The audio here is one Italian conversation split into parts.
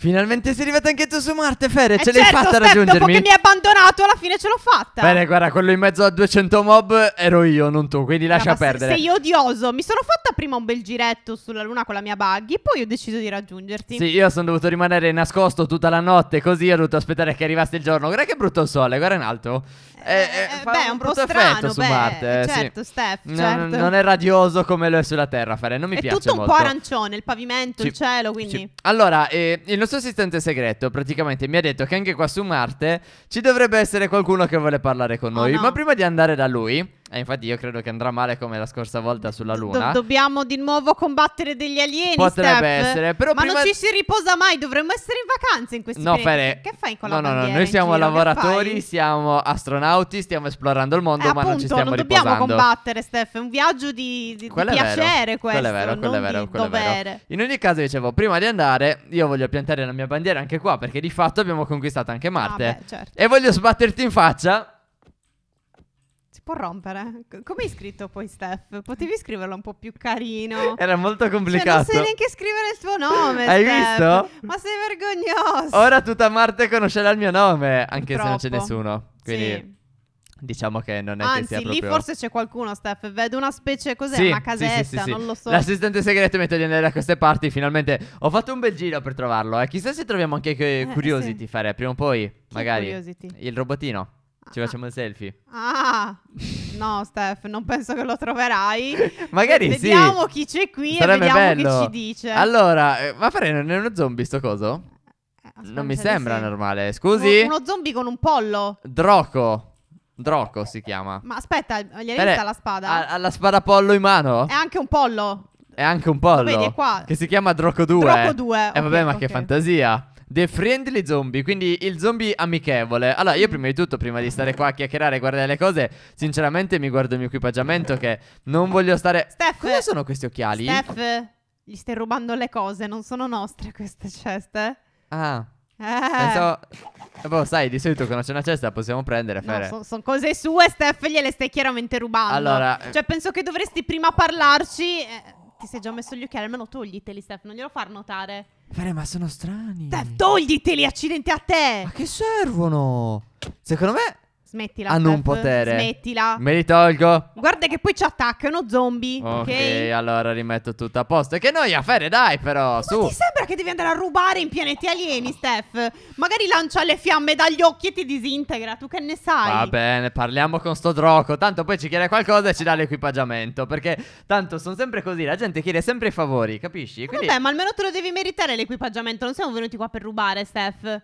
Finalmente sei arrivato anche tu su Marte, Fere, eh ce eh l'hai certo, fatta aspetta, raggiungermi? dopo che mi hai abbandonato, alla fine ce l'ho fatta Bene, guarda, quello in mezzo a 200 mob ero io, non tu, quindi eh, lascia no, perdere Sei odioso, mi sono fatta prima un bel giretto sulla luna con la mia buggy, poi ho deciso di raggiungerti Sì, io sono dovuto rimanere nascosto tutta la notte, così ho dovuto aspettare che arrivasse il giorno Guarda che brutto il sole, guarda in alto eh, eh, eh, eh beh, è un po' strano, su beh, Marte, eh, certo, sì. Steph, certo. No, non è radioso come lo è sulla Terra, Fare, non mi è piace molto. È tutto un po' arancione, il pavimento, sì. il cielo, quindi... Sì. Allora, eh, il nostro assistente segreto praticamente mi ha detto che anche qua su Marte ci dovrebbe essere qualcuno che vuole parlare con oh, noi, oh no. ma prima di andare da lui... E eh, infatti io credo che andrà male come la scorsa volta sulla Luna. Do dobbiamo di nuovo combattere degli alieni. Potrebbe Steph. essere, però. Ma prima... non ci si riposa mai, dovremmo essere in vacanza in questi no, periodi. Fere... Che fai con la no, No, no, noi siamo giro, lavoratori, siamo astronauti, stiamo esplorando il mondo, eh, ma appunto, non ci stiamo non riposando. dobbiamo combattere, Steph. È un viaggio di, di, di piacere vero, questo. Quello è vero, quello è vero, quello è vero. In ogni caso, dicevo, prima di andare, io voglio piantare la mia bandiera anche qua, perché di fatto abbiamo conquistato anche Marte. Ah, beh, certo. E voglio sbatterti in faccia può rompere. Come hai scritto poi, Steph? Potevi scriverlo un po' più carino. Era molto complicato. Cioè, non sai neanche scrivere il tuo nome. Hai Steph. visto? Ma sei vergognoso. Ora tutta Marte conoscerà il mio nome, anche Troppo. se non c'è nessuno. Quindi. Sì. Diciamo che non è Anzi, che sia proprio... lì forse c'è qualcuno, Steph. Vedo una specie, cos'è? Sì, una casetta, sì, sì, non lo so. L'assistente segreto mette di andare da queste parti, finalmente. Ho fatto un bel giro per trovarlo, eh. Chissà se troviamo anche che eh, eh, Curiosity, sì. fare prima o poi, Chi magari. Curiosity? Il robotino. Ci facciamo le selfie. Ah, no, Steph, non penso che lo troverai. Magari vediamo sì. Vediamo chi c'è qui Sarebbe e vediamo bello. che ci dice. Allora, eh, ma fare non è uno zombie sto coso? Eh, non mi sembra sì. normale. Scusi. Uno, uno zombie con un pollo. Droco. Droco si chiama. Ma aspetta, gli hai vista la spada? Ha, la spada pollo in mano? È anche un pollo. È anche un pollo. Lo vedi, è qua. Che si chiama Droco 2. Droco 2. Eh okay, vabbè, ma okay. che fantasia. The Friendly Zombie, quindi il zombie amichevole. Allora, io prima di tutto, prima di stare qua a chiacchierare e guardare le cose, sinceramente mi guardo il mio equipaggiamento che non voglio stare... Steph! Cosa sono questi occhiali? Steph, gli stai rubando le cose, non sono nostre queste ceste. Ah... Eh. Penso, boh, sai, di solito quando c'è una cesta possiamo prendere. No, sono son cose sue, Steph, gliele stai chiaramente rubando. Allora, cioè, penso che dovresti prima parlarci. Eh ti sei già messo gli occhiali, almeno togliteli, Steph, non glielo far notare. Vere, ma sono strani. Steph, togliteli, accidenti a te! Ma che servono? Secondo me Smettila. Hanno un potere. Smettila. Me li tolgo. Guarda che poi ci attaccano zombie. Ok, okay? allora rimetto tutto a posto. E che noi a Fede, dai però, Ma su. ti sembra che devi andare a rubare in pianeti alieni, Steph? Magari lancia le fiamme dagli occhi e ti disintegra. Tu che ne sai? Va bene, parliamo con sto droco. Tanto poi ci chiede qualcosa e ci dà l'equipaggiamento. Perché tanto sono sempre così. La gente chiede sempre i favori, capisci? Eh, Quindi... Vabbè, ma almeno te lo devi meritare l'equipaggiamento. Non siamo venuti qua per rubare, Steph.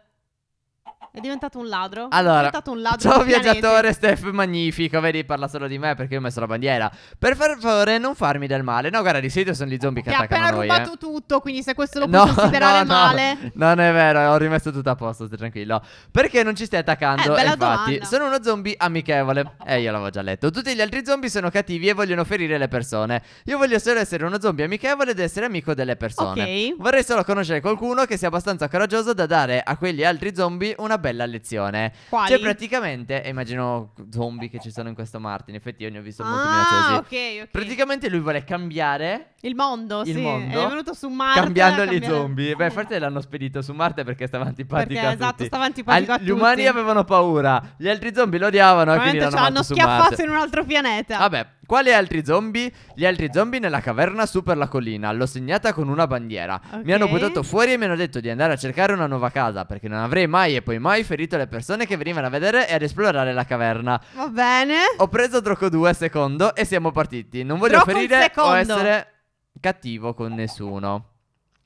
È diventato un ladro. Allora, è diventato un ladro. Ciao viaggiatore Steph Magnifico, vedi, parla solo di me perché io ho messo la bandiera. Per favore, non farmi del male. No, guarda, di solito sono gli zombie che Ti attaccano noi. Ma ha appena rubato eh. tutto, quindi se questo lo no, puoi considerare no, no. male. Non è vero, ho rimesso tutto a posto, stai tranquillo. Perché non ci stai attaccando? Eh, infatti, domanda. sono uno zombie amichevole. Eh, io l'avevo già letto. Tutti gli altri zombie sono cattivi e vogliono ferire le persone. Io voglio solo essere uno zombie amichevole ed essere amico delle persone. Ok. Vorrei solo conoscere qualcuno che sia abbastanza coraggioso da dare a quegli altri zombie una bella lezione. Quali? Cioè, praticamente, eh, immagino zombie che ci sono in questo Marte. In effetti, io ne ho visto molti ah, minacciosi. ok, ok. Praticamente, lui vuole cambiare il mondo. Il sì. mondo è venuto su Marte. Cambiando gli cambiare... zombie. Beh, eh. forse l'hanno spedito su Marte perché stava antipatico. Perché, esatto, tutti. stava antipatico. Al- gli tutti. umani avevano paura, gli altri zombie lo odiavano. E quindi l'hanno schiaffato su Marte. in un altro pianeta. Vabbè. Quali altri zombie? Gli altri zombie nella caverna su per la collina. L'ho segnata con una bandiera. Okay. Mi hanno buttato fuori e mi hanno detto di andare a cercare una nuova casa. Perché non avrei mai e poi mai ferito le persone che venivano a vedere e ad esplorare la caverna. Va bene. Ho preso Droco 2 secondo e siamo partiti. Non voglio Droco ferire o essere cattivo con nessuno.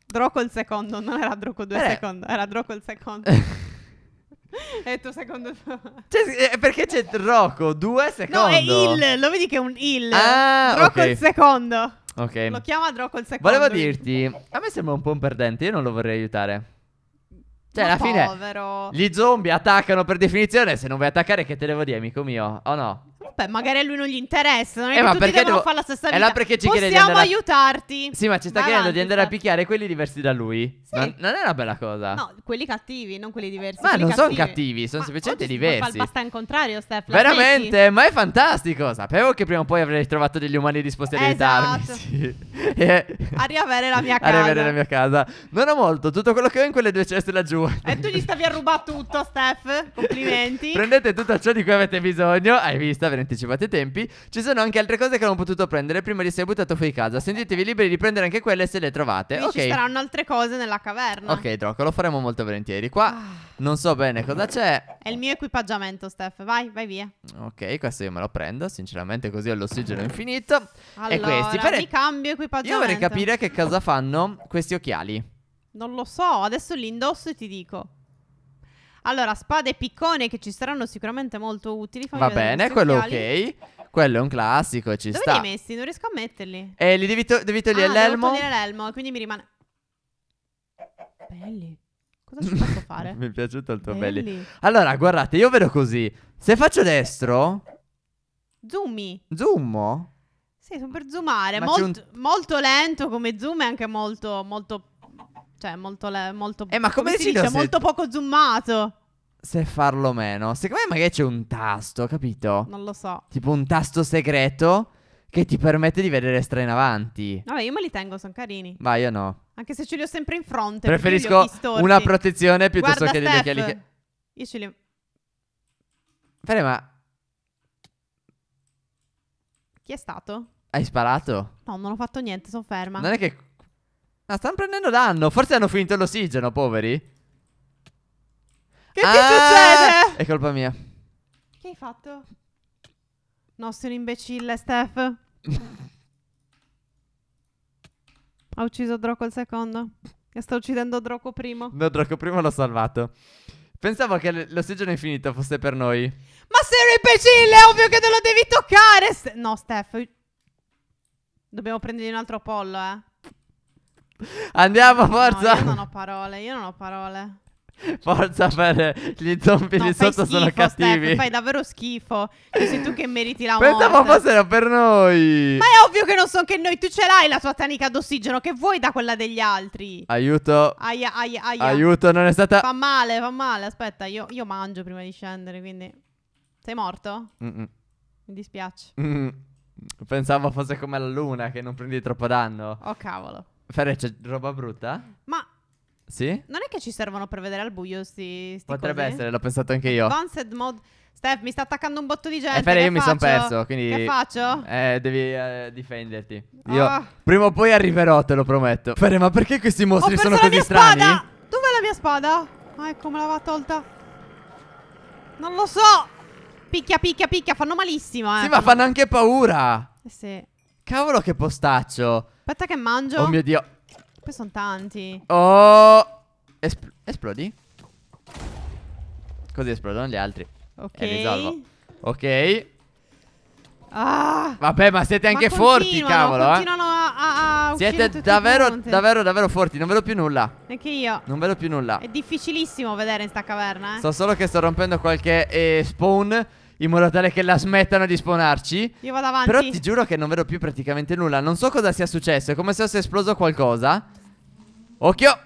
Droco il secondo, non era Droco 2 eh. secondo, era Droco il secondo. è il tuo secondo cioè, eh, Perché c'è Rocco, due secondi. No, è il, lo vedi che è un il ah, Rocco okay. il secondo Ok Lo chiama Rocco il secondo Volevo dirti, a me sembra un po' un perdente, io non lo vorrei aiutare cioè, Ma alla povero. fine, gli zombie attaccano per definizione. Se non vuoi attaccare, che te devo dire, amico mio? O oh no? Beh, magari a lui non gli interessa. Non è eh, che ma tutti devono devo... fare la stessa vita. È là perché ci Possiamo chiede di andare... aiutarti. Sì, ma ci sta Vai chiedendo avanti, di andare a picchiare quelli diversi da lui. Sì. Non, non, è una bella cosa. No, quelli cattivi, non quelli diversi. Ma quelli non sono cattivi, sono semplicemente diversi. Ma basta in contrario, Steph. Veramente, metti. ma è fantastico. Sapevo che prima o poi avrei trovato degli umani disposti ad aiutarmi. Esatto. Sì. Eh. a riavere la mia casa. A riavere la mia casa. Non ho molto, tutto quello che ho in quelle due ceste laggiù. E tu gli stavi a rubare tutto, Steph. Complimenti. Prendete tutto ciò di cui avete bisogno. Hai visto, ve ne anticipate i tempi. Ci sono anche altre cose che non ho potuto prendere prima di essere buttato fuori casa. Sentitevi liberi di prendere anche quelle se le trovate. Quindi ok. Ci saranno altre cose nella caverna. Ok, Droco, lo faremo molto volentieri. Qua ah. non so bene cosa c'è. È il mio equipaggiamento, Steph. Vai, vai via. Ok, questo io me lo prendo. Sinceramente, così ho l'ossigeno eh. infinito. Allora, e questi. Per... Mi cambio equipaggiamento. Io vorrei capire che cosa fanno questi occhiali. Non lo so, adesso li indosso e ti dico. Allora, spada e piccone che ci saranno sicuramente molto utili. Fammi Va bene, quello occhiali. ok. Quello è un classico, ci Dove sta. Dove li hai messi? Non riesco a metterli. E eh, li devi, to- devi togliere ah, l'elmo. Devo togliere l'elmo, quindi mi rimane... Belli. Cosa ci posso fare? mi è piaciuto il tuo belli. belli. Allora, guardate, io vedo così. Se faccio destro... Zoomi. Zoomo? Sì, sono per zoomare. Molto, un... molto lento come zoom e anche molto, molto cioè, molto, le- molto, eh, ma come, come si dice, se... molto poco zoomato. Se farlo meno. Secondo me magari c'è un tasto, capito? Non lo so. Tipo un tasto segreto che ti permette di vedere stra in avanti. Vabbè, io me li tengo, sono carini. Ma io no. Anche se ce li ho sempre in fronte. Preferisco una protezione piuttosto Guarda che degli occhiali che... Io ce li... ho. Fare, ma... Chi è stato? Hai sparato? No, non ho fatto niente, sono ferma. Non è che Ah, stanno prendendo danno. Forse hanno finito l'ossigeno, poveri. Che ah, ti succede? È colpa mia. Che hai fatto? No, sei un imbecille, Steph. ha ucciso Droco il secondo. E sta uccidendo Droco primo. No, Droco primo l'ho salvato. Pensavo che l'ossigeno infinito fosse per noi. Ma sei un imbecille, è ovvio che non lo devi toccare. no, Steph. Dobbiamo prendergli un altro pollo, eh. Andiamo, forza. No, io non ho parole, io non ho parole. Forza per gli zombie no, lì sotto schifo, sono cattivi. Steph, fai davvero schifo. Che cioè, sei tu che meriti la Pensavo morte. Pensavo fossero per noi. Ma è ovvio che non sono che noi. Tu ce l'hai la tua tanica d'ossigeno. Che vuoi da quella degli altri? Aiuto. Aia, aia, aia. Aiuto, non è stata. Fa male, fa male. Aspetta, io, io mangio prima di scendere. Quindi. Sei morto? Mm -mm. Mi dispiace. Mm Pensavo fosse come la luna che non prendi troppo danno. Oh, cavolo. Ferre, c'è roba brutta? Ma sì? Non è che ci servono per vedere al buio sti, sti Potrebbe cose? essere, l'ho pensato anche io. Advanced mode. Steph, mi sta attaccando un botto di gente. E eh, Ferre, io faccio? mi sono perso, quindi... Che faccio? Eh, devi eh, difenderti. Oh. Io ah. prima o poi arriverò, te lo prometto. Ferre, ma perché questi mostri sono così strani? Dov'è la mia spada? Ah, ecco, me l'aveva tolta. Non lo so! Picchia, picchia, picchia, fanno malissimo, eh. Sì, ma fanno anche paura. Eh sì. Cavolo che postaccio. Aspetta che mangio. Oh mio Dio. Poi sono tanti. Oh. Espl esplodi? Così esplodono gli altri. Ok. E eh, risolvo. Ok. Ah, Vabbè, ma siete anche ma forti, cavolo. Eh. Continuano eh. a, a Siete davvero, davvero, davvero forti. Non vedo più nulla. Neanche io. Non vedo più nulla. È difficilissimo vedere in sta caverna. Eh. So solo che sto rompendo qualche eh, spawn in modo tale che la smettano di sponarci. Io vado avanti. Però ti giuro che non vedo più praticamente nulla. Non so cosa sia successo. È come se fosse esploso qualcosa. Occhio.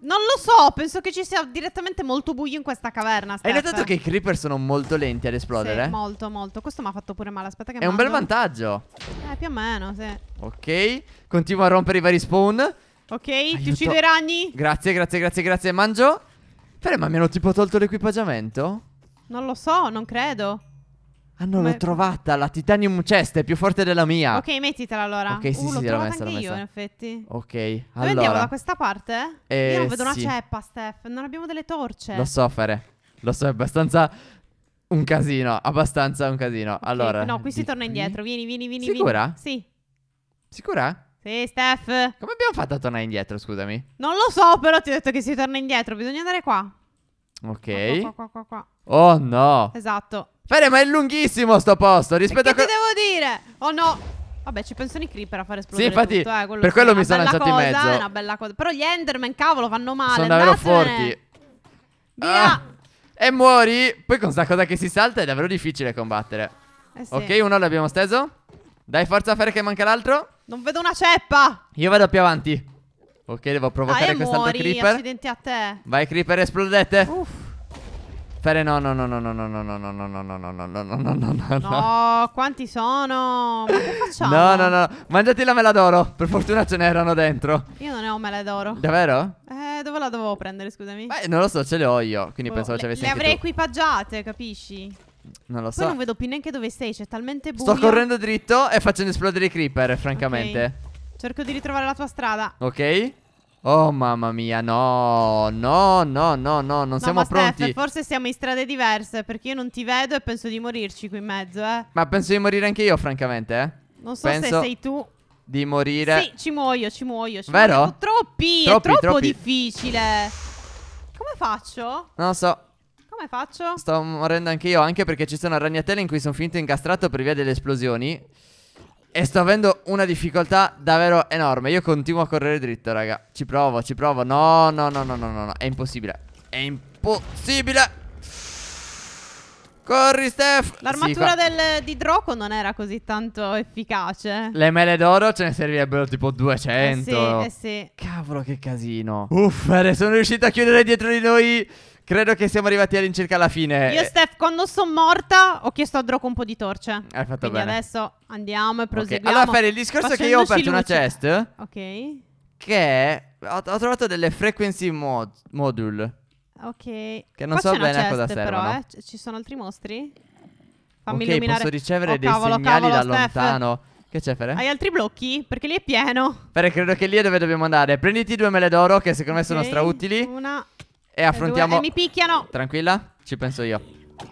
Non lo so, penso che ci sia direttamente molto buio in questa caverna. Steph. Hai notato che i creeper sono molto lenti ad esplodere? Sì, molto, molto. Questo mi ha fatto pure male. Aspetta, che. È mando. un bel vantaggio. Eh, più o meno, sì. Ok, continuo a rompere i vari spawn. Ok, Aiuto. ti uccido i ragni. Grazie, grazie, grazie, grazie. Mangio. ma mi hanno tipo tolto l'equipaggiamento? Non lo so, non credo. Ah, non l'ho trovata. La titanium chest è più forte della mia. Ok, mettitela allora. Ok, sì, uh, sì, sì l'ho messa, l'ho messa. io, in effetti. Ok, Dove andiamo? Da questa parte? Eh, io non vedo sì. una ceppa, Steph. Non abbiamo delle torce. Lo so fare. Lo so, è abbastanza... Un casino, abbastanza un casino. Okay, allora... No, qui si torna indietro. Vieni, vieni, vieni. Sicura? Vieni. Sì. Sicura? Sì, Steph. Come abbiamo fatto a tornare indietro, scusami? Non lo so, però ti ho detto che si torna indietro. Bisogna andare qua. Ok. Qua, qua, qua, qua, Oh no. Esatto. Fede, ma è lunghissimo sto posto rispetto e che a... Che devo dire? Oh no. Vabbè, ci pensano i creeper a fare esplodere Sì, infatti, tutto, eh, per quello mi sono lanciato in mezzo. È una bella cosa. Però gli Enderman, cavolo, fanno male. Sono davvero forti. Via. Ah. E muori. Poi con sta cosa che si salta è davvero difficile combattere. Eh sì. Ok, uno l'abbiamo steso. Dai forza a fare che manca l'altro. Non vedo una ceppa. Io vado più avanti. Ok, devo provocare ah, quest'altro creeper. Accidenti a te. Vai, creeper, esplodete. Uff. Fare no, no, no, no, no, no, no, no, no, no, no, no, no, no, no, no, no, no, no. quanti sono? Ma che facciamo? No, no, no. Mangiati la mela d'oro. Per fortuna ce n'erano dentro. Io non ne ho mela d'oro. Davvero? Eh, dove la dovevo prendere, scusami? Beh, non lo so, ce le ho io. Quindi pensavo ci avessi Le avrei equipaggiate, capisci? Non lo so. Poi non vedo più neanche dove sei, c'è talmente buio. Sto correndo dritto e facendo esplodere i creeper, francamente. Okay. Cerco di ritrovare la tua strada. Ok. Oh mamma mia, no, no, no, no, no, non no, siamo ma pronti. Steph, forse siamo in strade diverse perché io non ti vedo e penso di morirci qui in mezzo, eh. Ma penso di morire anche io, francamente, eh. Non so penso se sei tu. Di morire. Sì, ci muoio, ci muoio. Ci Vero? Muoio. Troppi, troppi, è troppo troppi. difficile. Come faccio? Non lo so. Come faccio? Sto morendo anche io, anche perché ci sono ragnatele in cui sono finito incastrato per via delle esplosioni. E sto avendo una difficoltà davvero enorme. Io continuo a correre dritto, raga. Ci provo, ci provo. No, no, no, no, no, no. no. È impossibile. È impossibile. Corri, Steph. L'armatura sì, di Droco non era così tanto efficace. Le mele d'oro ce ne servirebbero tipo 200. Eh sì, eh sì. Cavolo, che casino. Uff, sono riuscito a chiudere dietro di noi Credo che siamo arrivati all'incirca alla fine. Io, Steph, quando sono morta, ho chiesto a Droco un po' di torce. Hai fatto Quindi bene. adesso andiamo e proseguiamo. Okay. Allora, Fede, il discorso è che io ho aperto luce. una chest. Ok. Che ho, ho trovato delle frequency mod- module. Ok. Che non Qua so bene a cosa servono. Però, eh? Ci sono altri mostri? Fammi ok, illuminare. posso ricevere oh, dei cavolo, segnali cavolo, da Steph. lontano. Che c'è, Fere? Hai altri blocchi? Perché lì è pieno. Fere, credo che lì è dove dobbiamo andare. Prenditi due mele d'oro, che secondo me okay. sono strautili. Una... E affrontiamo... Due, mi picchiano. Tranquilla, ci penso io.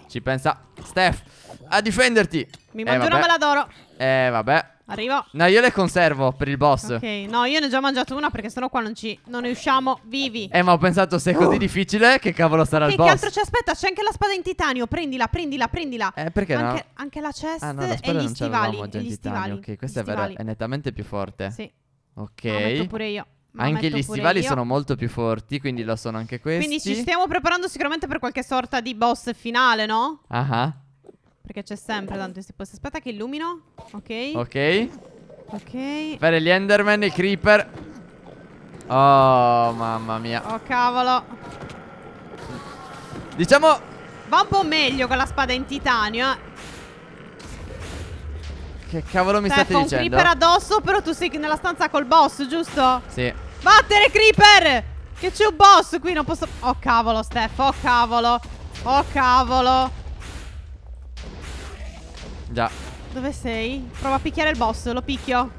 Ci pensa Steph. A difenderti. Mi eh, mangio eh, una bella d'oro. Eh, vabbè. Arrivo. No, io le conservo per il boss. Ok, no, io ne ho già mangiato una perché sennò qua non ci. Non ne usciamo vivi. Eh, ma ho pensato, se è così oh. difficile, che cavolo sarà che, il boss? Che altro ci Aspetta, c'è anche la spada in titanio. Prendila, prendila, prendila. Eh, perché anche, no? Anche la chest ah, no, la e gli stivali. Già e gli stivali. Ok, questa è, vera, è nettamente più forte. Sì. Ok. La ah, metto pure io anche gli stivali io. sono molto più forti, quindi lo sono anche questi. Quindi ci stiamo preparando sicuramente per qualche sorta di boss finale, no? Ah ah. Perché c'è sempre tanto questi posti. Aspetta che illumino. Ok. Ok. Ok. Fare gli Enderman, e i Creeper. Oh, mamma mia. Oh, cavolo. Diciamo... Va un po' meglio con la spada in titanio, eh. Che cavolo mi Steph, cioè, state dicendo? Ho un creeper addosso, però tu sei nella stanza col boss, giusto? Sì. Vattene, Creeper! Che c'è un boss qui, non posso... Oh, cavolo, Steph, oh, cavolo. Oh, cavolo. Già. Dove sei? Prova a picchiare il boss, lo picchio.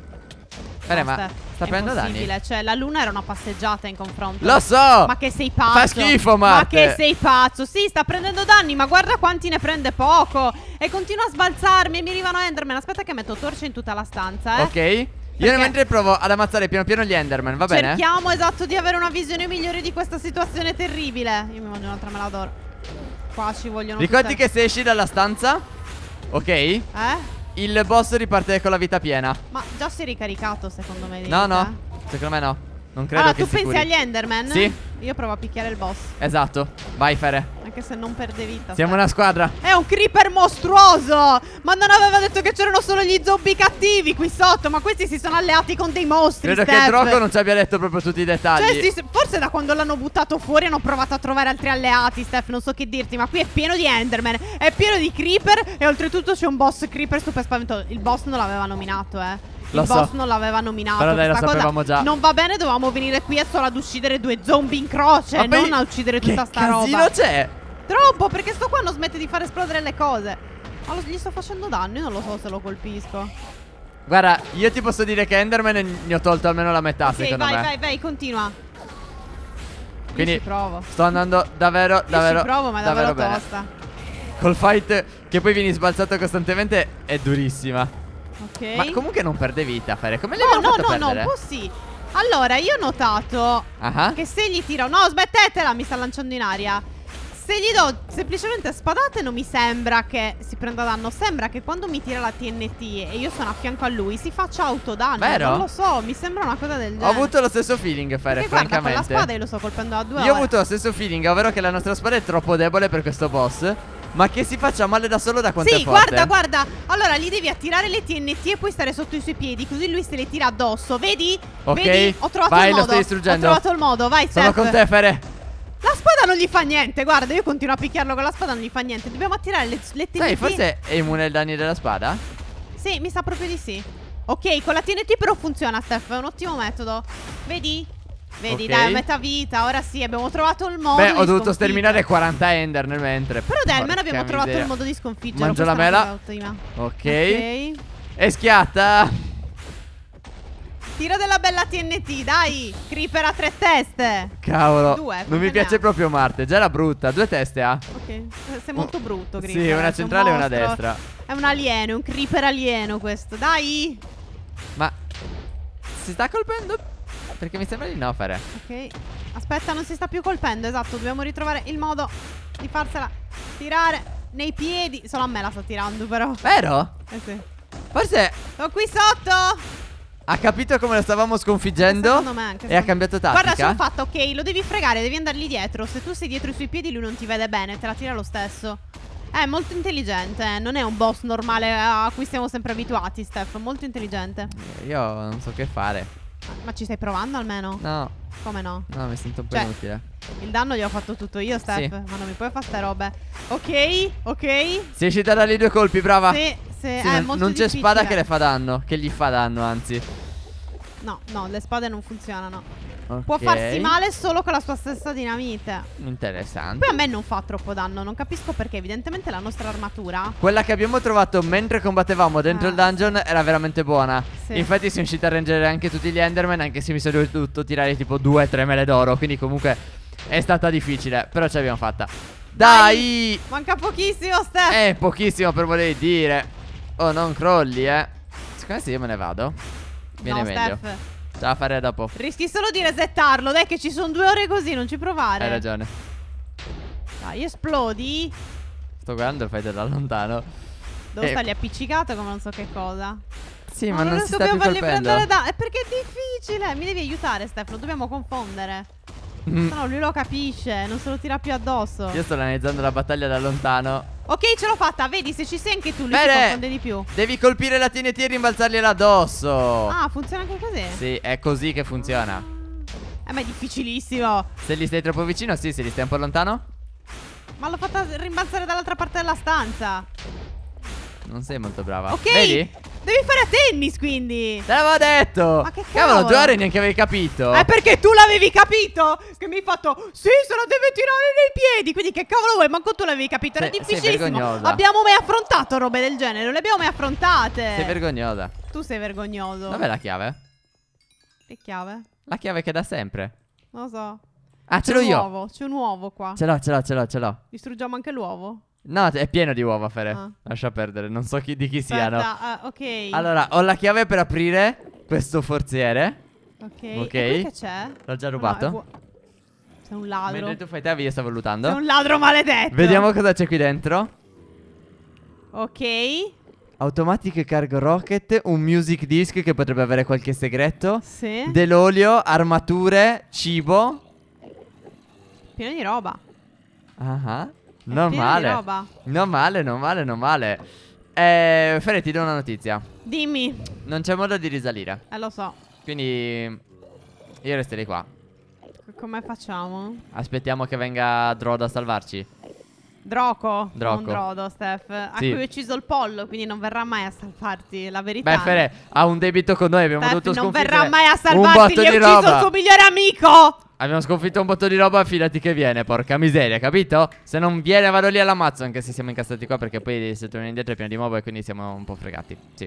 Bene, eh, ma Steph, sta prendendo danni. Cioè, la luna era una passeggiata in confronto. Lo so! Ma che sei pazzo! Fa schifo, Mate. Ma che sei pazzo! Sì, sta prendendo danni, ma guarda quanti ne prende poco! E continua a sbalzarmi e mi arrivano Enderman. Aspetta che metto torce in tutta la stanza, eh. Ok. Io mentre provo ad ammazzare piano piano gli Enderman, va bene? Cerchiamo esatto di avere una visione migliore di questa situazione terribile. Io mi mangio un'altra mela d'oro. Qua ci vogliono. Ricordi tutte. che se esci dalla stanza, ok? Eh? Il boss riparte con la vita piena. Ma già si è ricaricato, secondo me. No, vita. no. Eh. Secondo me no. Non credo allora, che tu pensi agli Enderman? Sì. Io provo a picchiare il boss. Esatto. Vai, Fere. Anche se non perde vita. Siamo sai. una squadra. È un creeper mostruoso. Ma non aveva detto che c'erano solo gli zombie cattivi qui sotto. Ma questi si sono alleati con dei mostri. Credo Steph. che Drogo non ci abbia detto proprio tutti i dettagli. Cioè, sì, forse da quando l'hanno buttato fuori hanno provato a trovare altri alleati, Steph. Non so che dirti. Ma qui è pieno di Enderman. È pieno di creeper. E oltretutto c'è un boss creeper super spaventoso. Il boss non l'aveva nominato, eh il so. boss non l'aveva nominato. Però lei lo sapevamo già. Non va bene, dovevamo venire qui solo ad uccidere due zombie in croce. Ma non a uccidere tutta sta roba. Che casino c'è? Troppo, perché sto qua non smette di far esplodere le cose. Ma lo, gli sto facendo danno, io non lo so se lo colpisco. Guarda, io ti posso dire che Enderman ne ho tolto almeno la metà, sì, secondo vai, me. Sì, vai, vai, vai, continua. Quindi ci provo. sto andando davvero, davvero, ci provo, ma davvero, davvero tosta. Col fight che poi vieni sbalzato costantemente è durissima. Ok. Ma comunque non perde vita, a fare Come le no, abbiamo no, fatto no, perdere? No, no, no, sì. Allora, io ho notato uh -huh. che se gli tiro... No, smettetela, mi sta lanciando in aria. Se gli do semplicemente spadate non mi sembra che si prenda danno Sembra che quando mi tira la TNT e io sono a fianco a lui Si faccia autodanno Vero? Non lo so, mi sembra una cosa del genere Ho avuto lo stesso feeling Fere, Perché francamente guarda, con la spada io lo sto colpendo a due Io ore. ho avuto lo stesso feeling, ovvero che la nostra spada è troppo debole per questo boss ma che si faccia male da solo da quanto sì, è forte? Sì, guarda, guarda. Allora, gli devi attirare le TNT e poi stare sotto i suoi piedi, così lui se le tira addosso. Vedi? Ok. Vedi? Ho trovato Vai, il modo. Vai, lo stai distruggendo. Ho trovato il modo. Vai, Seth. Sono con te, Fere. La spada non gli fa niente, guarda, io continuo a picchiarlo con la spada, non gli fa niente. Dobbiamo attirare le, le TNT. Sai, forse è immune ai danni della spada? Sì, mi sa proprio di sì. Ok, con la TNT però funziona, Steph, è un ottimo metodo. Vedi? Vedi, okay. dai, metà vita, ora sì, abbiamo trovato il modo Beh, ho dovuto sterminare 40 ender nel mentre Però dai, almeno abbiamo trovato il modo di sconfiggere Mangio la mela okay. ok E schiatta Tiro della bella TNT, dai Creeper ha tre teste Cavolo Due, Non mi piace proprio Marte, già era brutta Due teste ha Ok, sei molto brutto Creeper Sì, una centrale e una destra È un alieno, un Creeper alieno questo, dai Ma Si sta colpendo perché mi sembra di no fare. Ok. Aspetta, non si sta più colpendo, esatto. Dobbiamo ritrovare il modo di farsela tirare nei piedi. Solo a me la sta tirando, però. Vero? Eh sì. Forse. Sono qui sotto. Ha capito come la stavamo sconfiggendo. Secondo me anche. E ha cambiato tattica. Guarda, sono fatto, ok. Lo devi fregare, devi andargli dietro. Se tu sei dietro i suoi piedi, lui non ti vede bene. Te la tira lo stesso. È molto intelligente, eh. non è un boss normale a cui siamo sempre abituati, Steph. Molto intelligente. Eh, io non so che fare. Ma ci stai provando almeno? No. Come no? No, mi sento un po' cioè, inutile. Il danno gli ho fatto tutto io, Steph. Sì. Ma non mi puoi fare ste robe. Ok, ok. Sei riuscita a dargli due colpi, brava. Se, se sì, eh, non, non c'è spada che le fa danno. Che gli fa danno, anzi. No, no, le spade non funzionano. Okay. Può farsi male solo con la sua stessa dinamite. Interessante. Poi a me non fa troppo danno, non capisco perché. Evidentemente la nostra armatura. Quella che abbiamo trovato mentre combattevamo dentro eh. il ah. dungeon era veramente buona. Sì. Infatti sono riuscito a rangere anche tutti gli Enderman, anche se mi sono dovuto tirare tipo 2-3 mele d'oro. Quindi comunque è stata difficile, però ce l'abbiamo fatta. Dai! Dai! Manca pochissimo, Steph! Eh, pochissimo per voler dire. Oh, non crolli, eh. Secondo me se io me ne vado. Viene no, meglio. Steph. Ce la farei dopo. Rischi solo di resettarlo. Dai, che ci sono due ore così, non ci provare. Hai ragione. Dai, esplodi. Sto guardando il fight da lontano. Devo e... Eh. stargli appiccicato come non so che cosa. Sì, ma, ma non, non si sta più colpendo. Da... È perché è difficile. Mi devi aiutare, Stefano. Dobbiamo confondere. Mm. No, lui lo capisce, non se lo tira più addosso. Io sto analizzando la battaglia da lontano. Ok, ce l'ho fatta. Vedi, se ci sei anche tu, lui Bene. si confonde di più. Devi colpire la TNT e rimbalzargliela addosso. Ah, funziona anche così? Sì, è così che funziona. Eh, ma è difficilissimo. Se li stai troppo vicino, sì, se li stai un po' lontano. Ma l'ho fatta rimbalzare dall'altra parte della stanza. Non sei molto brava. Ok. Vedi? Devi fare a tennis quindi Te l'avevo detto Ma che cavolo Cavolo Giore neanche avevi capito È eh, perché tu l'avevi capito Che mi hai fatto Sì se la deve tirare nei piedi Quindi che cavolo vuoi Manco tu l'avevi capito Era sei, difficilissimo sei Abbiamo mai affrontato robe del genere Non le abbiamo mai affrontate Sei vergognosa Tu sei vergognoso Dov'è la chiave? Che chiave? La chiave che da sempre Non lo so Ah ce l'ho io C'è un uovo C'è un uovo qua Ce l'ho ce l'ho ce l'ho ce l'ho Distruggiamo anche l'uovo No, è pieno di uova, Fere. Ah. Lascia perdere, non so chi, di chi Aspetta, siano. Uh, ah, ok. Allora, ho la chiave per aprire questo forziere. Ok. Ok. Che c'è? L'ho già rubato. No, un ladro. Mentre tu fai te, io stavo lutando. Sei un ladro maledetto. Vediamo cosa c'è qui dentro. Ok. Automatic Cargo Rocket, un music disc che potrebbe avere qualche segreto. Sì. Dell'olio, armature, cibo. Pieno di roba. Ah. ah. Non male. non male, non male. Eh, Fere, ti do una notizia. Dimmi. Non c'è modo di risalire. Eh, lo so. Quindi io resterei qua. Come facciamo? Aspettiamo che venga Drodo a salvarci. Droco, Droco. non Drodo, Steph. A sì. cui ho ucciso il pollo, quindi non verrà mai a salvarti, la verità. Beh, Fere, ha un debito con noi, abbiamo Steph, dovuto sconfiggere non verrà mai a salvarti, gli ho ucciso il suo migliore amico! Abbiamo sconfitto un botto di roba, fidati che viene, porca miseria, capito? Se non viene vado lì all'ammazzo, anche se siamo incastrati qua, perché poi se torna indietro è pieno di mob e quindi siamo un po' fregati, sì.